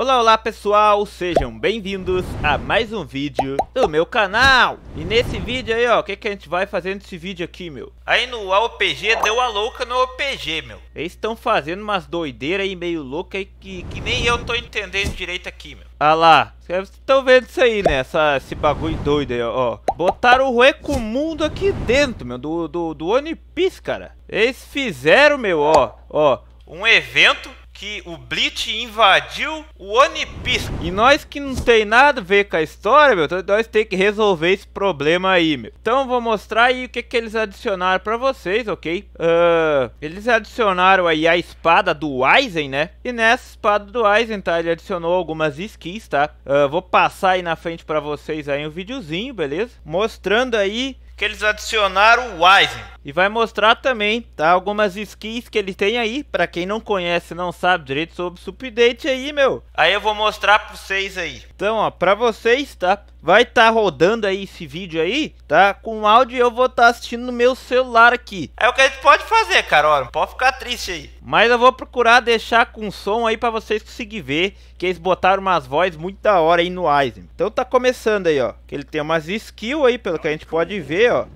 Olá, olá pessoal, sejam bem-vindos a mais um vídeo do meu canal E nesse vídeo aí, ó, o que, que a gente vai fazendo nesse vídeo aqui, meu? Aí no AOPG, deu a louca no OPG, meu Eles estão fazendo umas doideiras aí meio louca que, que nem eu tô entendendo direito aqui, meu Ah lá, vocês estão vendo isso aí, né, Essa, esse bagulho doido aí, ó Botaram o mundo aqui dentro, meu, do, do, do One Piece, cara Eles fizeram, meu, ó, ó, um evento que o Bleach invadiu o One Piece. E nós que não tem nada a ver com a história, meu, nós tem que resolver esse problema aí, meu. Então vou mostrar aí o que, que eles adicionaram pra vocês, ok? Uh, eles adicionaram aí a espada do Aizen, né? E nessa espada do Aizen, tá? Ele adicionou algumas skins, tá? Uh, vou passar aí na frente pra vocês aí um videozinho, beleza? Mostrando aí que eles adicionaram o Wise E vai mostrar também, tá? Algumas skins que ele tem aí. Pra quem não conhece, não sabe direito sobre o update aí, meu. Aí eu vou mostrar pra vocês aí. Então, ó, pra vocês, tá? vai estar tá rodando aí esse vídeo aí, tá? Com áudio eu vou estar tá assistindo no meu celular aqui. É o que a gente pode fazer, cara, ó, não pode ficar triste aí. Mas eu vou procurar deixar com som aí para vocês conseguirem ver que eles botaram umas vozes muito da hora aí no Aizen. Então tá começando aí, ó, que ele tem umas skill aí, pelo que a gente pode ver, ó.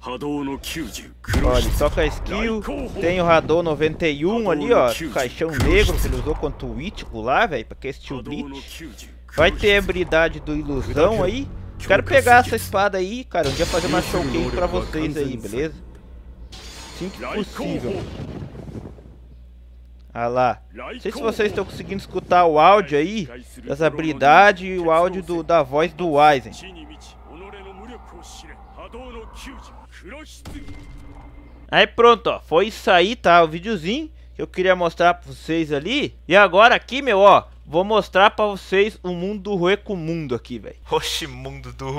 Olha, toca skill, tem o Radon 91 ali, ó, caixão negro que ele usou contra o Ichigo lá, velho, pra que esse tio Vai ter habilidade do ilusão aí? Quero pegar essa espada aí, cara. Um dia fazer uma showcase pra vocês aí, beleza? Assim que possível. Ah lá. Não sei se vocês estão conseguindo escutar o áudio aí, das habilidades e o áudio do, da voz do Wizen. Aí pronto, ó. Foi isso aí, tá? O videozinho que eu queria mostrar pra vocês ali. E agora aqui, meu, ó. Vou mostrar pra vocês o mundo do mundo aqui, velho. Oxe, mundo do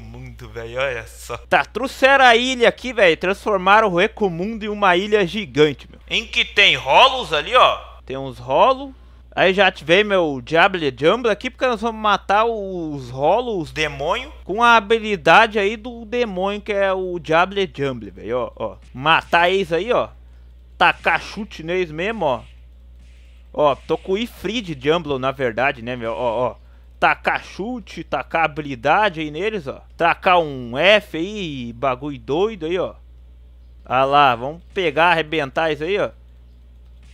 mundo, velho, olha só. Tá, trouxeram a ilha aqui, velho, transformaram o mundo em uma ilha gigante, meu. Em que tem rolos ali, ó. Tem uns rolos. Aí já ativei meu Diable Jumble aqui, porque nós vamos matar os rolos, os demônios, com a habilidade aí do demônio, que é o Diable Jumble, velho, ó, ó. Matar eles aí, ó. Tacar chute neles mesmo, ó. Ó, tô com o Ifrid Jumblow, na verdade, né, meu? Ó, ó. Tacar chute, tacar habilidade aí neles, ó. Tacar um F aí, bagulho doido aí, ó. Ah lá, vamos pegar, arrebentar isso aí, ó.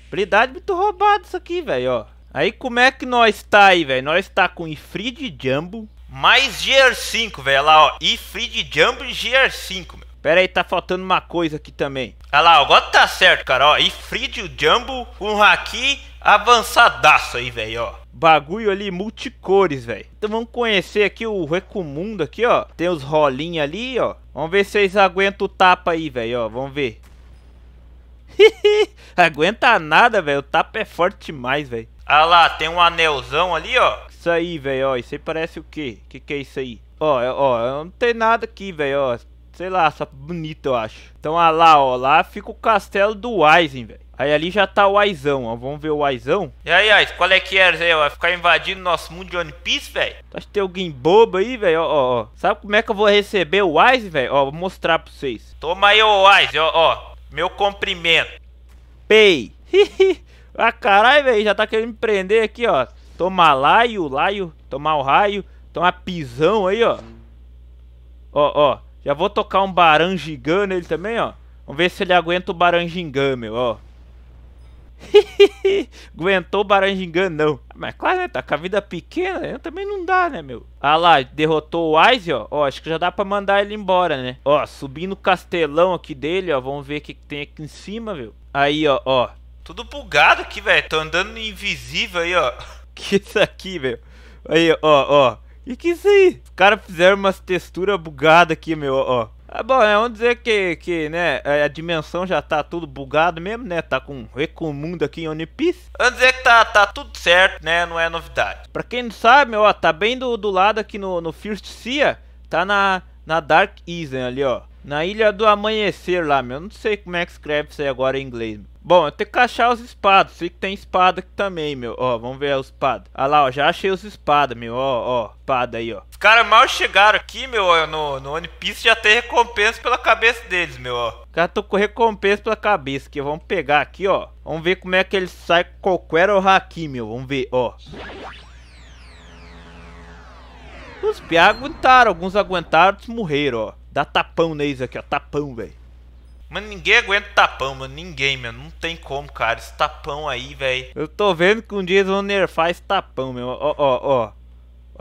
Habilidade muito roubada isso aqui, velho, ó. Aí como é que nós tá aí, velho? Nós tá com Ifrid Jumbo, mais GR5, velho. Olha lá, ó. Ifrid Jumbo GR5, meu. Pera aí, tá faltando uma coisa aqui também. Olha lá, agora tá certo, cara, ó. Ifrid Jumbo com Haki avançadaço aí, velho, ó. Bagulho ali multicores, velho. Então vamos conhecer aqui o Recumundo aqui, ó. Tem os rolinhos ali, ó. Vamos ver se vocês aguentam o tapa aí, velho, ó. Vamos ver. Aguenta nada, velho. O tapa é forte demais, velho. Ah lá, tem um anelzão ali, ó. Isso aí, velho, ó. Isso aí parece o quê? Que que é isso aí? Ó, é, ó, não tem nada aqui, velho, ó. Sei lá, só bonito, eu acho. Então, ah lá, ó. Lá fica o castelo do Wizen, velho. Aí ali já tá o Aizão, ó. Vamos ver o Aizão. E aí, Aiz, qual é que é, Zé? Vai ficar invadindo nosso mundo de One Piece, velho? Acho que tem alguém bobo aí, velho. Ó, ó, ó, Sabe como é que eu vou receber o Aiz, velho? Ó, vou mostrar pra vocês. Toma aí, ô Aiz, ó, ó. Meu cumprimento. Pei. ah, caralho, velho. Já tá querendo me prender aqui, ó. Tomar laio, laio. Tomar o raio. Tomar pisão aí, ó. Ó, ó. Já vou tocar um gigante, nele também, ó. Vamos ver se ele aguenta o barangigã, meu, ó. Aguentou o Baranjingan, não. Ah, mas claro, né? Tá com a vida pequena, né? também não dá, né, meu? Ah lá, derrotou o Ice, ó. Ó, acho que já dá pra mandar ele embora, né? Ó, subindo o castelão aqui dele, ó. Vamos ver o que, que tem aqui em cima, meu. Aí, ó, ó. Tudo bugado aqui, velho. Tô andando invisível aí, ó. Que isso aqui, velho? Aí, ó, ó. E que é isso aí? Os caras fizeram umas texturas bugadas aqui, meu, ó. Ah, bom, é, vamos dizer que, que né, é, a dimensão já tá tudo bugado mesmo, né? Tá com Recomundo aqui em One Piece. Vamos dizer que tá, tá tudo certo, né? Não é novidade. Pra quem não sabe, ó, tá bem do, do lado aqui no, no First Sea, tá na, na Dark Isen ali, ó. Na Ilha do Amanhecer lá, meu. Não sei como é que escreve isso aí agora em inglês. Bom, eu tenho que achar os espadas. Sei que tem espada aqui também, meu. Ó, vamos ver os espadas. Ah lá, ó, já achei os espadas, meu. Ó, ó, espada aí, ó. Os caras mal chegaram aqui, meu, ó, no, no One Piece já tem recompensa pela cabeça deles, meu, ó. Os caras com recompensa pela cabeça aqui. Vamos pegar aqui, ó. Vamos ver como é que eles saem com qualquer ou aqui, meu. Vamos ver, ó. Os piá aguentaram. Alguns aguentaram, outros morreram, ó. Dá tapão neles aqui, ó. Tapão, velho. Mano, ninguém aguenta tapão, mano. Ninguém, mano. Não tem como, cara. Esse tapão aí, velho. Eu tô vendo que um dia eles vão nerfar esse tapão, meu. Ó, ó, ó.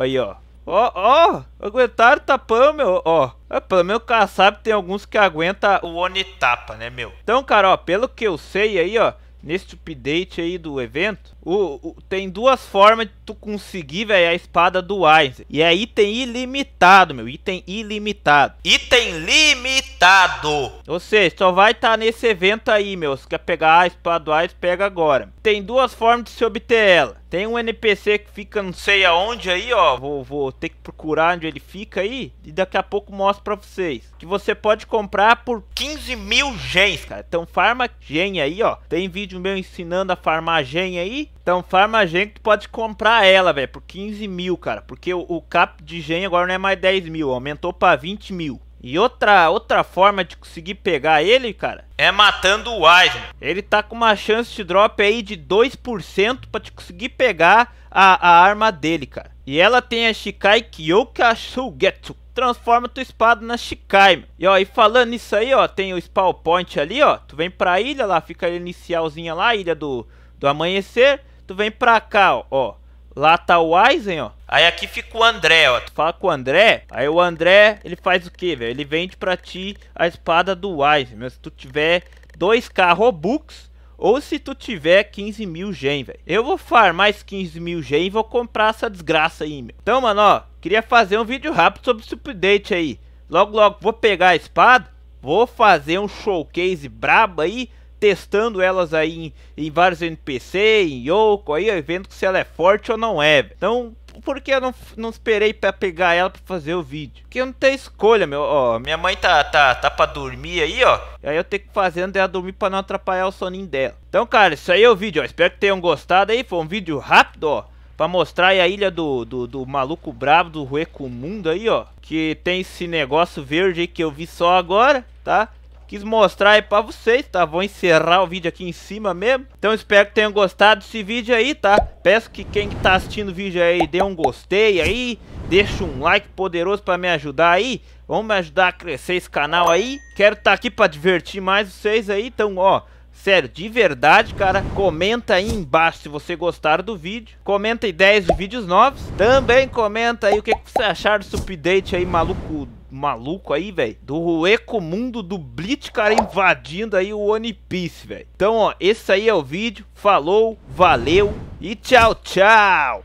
Aí, ó. Ó, ó. Aguentaram tapão, meu. Ó. É, pelo menos o cara sabe tem alguns que aguenta o Onitapa, né, meu? Então, cara, ó. Pelo que eu sei aí, ó neste update aí do evento, o, o, tem duas formas de tu conseguir, velho, a espada do Wise. E é item ilimitado, meu. Item ilimitado. Item limitado! Ou seja, só vai estar tá nesse evento aí, meu. Se quer pegar a espada do Wise, pega agora. Tem duas formas de se obter ela. Tem um NPC que fica não sei aonde aí, ó. Vou, vou ter que procurar onde ele fica aí. E daqui a pouco mostro pra vocês. Que você pode comprar por 15 mil gens, cara. Então farma gen aí, ó. Tem vídeo meu ensinando a farmar gen aí. Então farma gen que tu pode comprar ela, velho. Por 15 mil, cara. Porque o, o cap de gen agora não é mais 10 mil. Aumentou pra 20 mil. E outra, outra forma de conseguir pegar ele, cara, é matando o Wyvern. Ele tá com uma chance de drop aí de 2% para te conseguir pegar a, a arma dele, cara. E ela tem a Shikai Kyokashugetsu. Transforma tua espada na Shikai. Meu. E ó, e falando nisso aí, ó, tem o spawn point ali, ó. Tu vem pra ilha lá, fica a inicialzinha lá, a ilha do, do amanhecer. Tu vem pra cá, ó. ó Lá tá o Eisen, ó. Aí aqui fica o André, ó. Fala com o André. Aí o André, ele faz o quê, velho? Ele vende pra ti a espada do Eisen, meu. Se tu tiver 2k Robux ou se tu tiver 15 mil gen, velho. Eu vou farmar esses 15 mil gen e vou comprar essa desgraça aí, meu. Então, mano, ó. Queria fazer um vídeo rápido sobre esse update aí. Logo, logo, vou pegar a espada. Vou fazer um showcase brabo aí testando elas aí em, em vários NPC, em Yoko, aí vendo se ela é forte ou não é. Então, por que eu não, não esperei para pegar ela para fazer o vídeo? Porque eu não tenho escolha, meu. Ó, minha mãe tá, tá, tá pra dormir aí, ó. Aí eu tenho que fazer antes dela dormir pra não atrapalhar o soninho dela. Então, cara, isso aí é o vídeo, ó. Espero que tenham gostado aí. Foi um vídeo rápido, ó. Pra mostrar aí a ilha do, do, do maluco brabo, do Rueco Mundo aí, ó. Que tem esse negócio verde aí que eu vi só agora, tá? quis mostrar aí pra vocês, tá? Vou encerrar o vídeo aqui em cima mesmo. Então espero que tenham gostado desse vídeo aí, tá? Peço que quem tá assistindo o vídeo aí dê um gostei aí, deixa um like poderoso pra me ajudar aí. Vamos me ajudar a crescer esse canal aí. Quero estar tá aqui pra divertir mais vocês aí, então ó... Sério, de verdade, cara, comenta aí embaixo se você gostar do vídeo. Comenta ideias de vídeos novos. Também comenta aí o que, que você achar desse update aí maluco maluco aí, velho, do ecomundo do Blitz, cara, invadindo aí o One Piece, velho. Então, ó, esse aí é o vídeo. Falou, valeu e tchau, tchau!